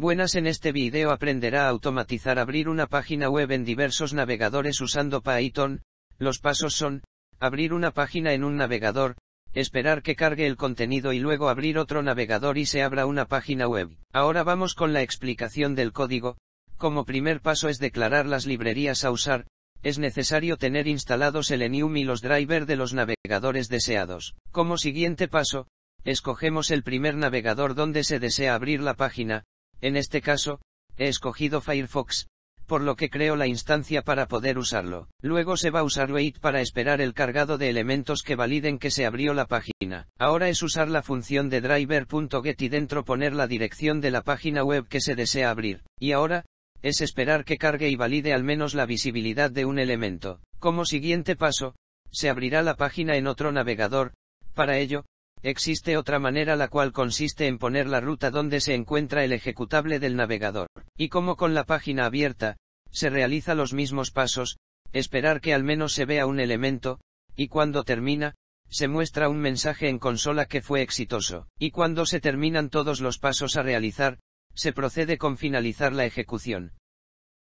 Buenas en este video aprenderá a automatizar abrir una página web en diversos navegadores usando Python, los pasos son, abrir una página en un navegador, esperar que cargue el contenido y luego abrir otro navegador y se abra una página web. Ahora vamos con la explicación del código, como primer paso es declarar las librerías a usar, es necesario tener instalados el enium y los drivers de los navegadores deseados. Como siguiente paso, escogemos el primer navegador donde se desea abrir la página, en este caso, he escogido Firefox, por lo que creo la instancia para poder usarlo. Luego se va a usar wait para esperar el cargado de elementos que validen que se abrió la página. Ahora es usar la función de driver.get y dentro poner la dirección de la página web que se desea abrir. Y ahora, es esperar que cargue y valide al menos la visibilidad de un elemento. Como siguiente paso, se abrirá la página en otro navegador, para ello, Existe otra manera la cual consiste en poner la ruta donde se encuentra el ejecutable del navegador. Y como con la página abierta, se realiza los mismos pasos, esperar que al menos se vea un elemento, y cuando termina, se muestra un mensaje en consola que fue exitoso. Y cuando se terminan todos los pasos a realizar, se procede con finalizar la ejecución.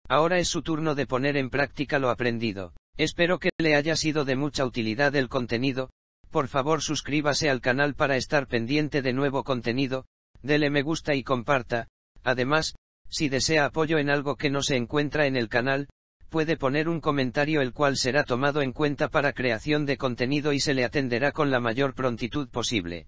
Ahora es su turno de poner en práctica lo aprendido. Espero que le haya sido de mucha utilidad el contenido, por favor suscríbase al canal para estar pendiente de nuevo contenido, dele me gusta y comparta, además, si desea apoyo en algo que no se encuentra en el canal, puede poner un comentario el cual será tomado en cuenta para creación de contenido y se le atenderá con la mayor prontitud posible.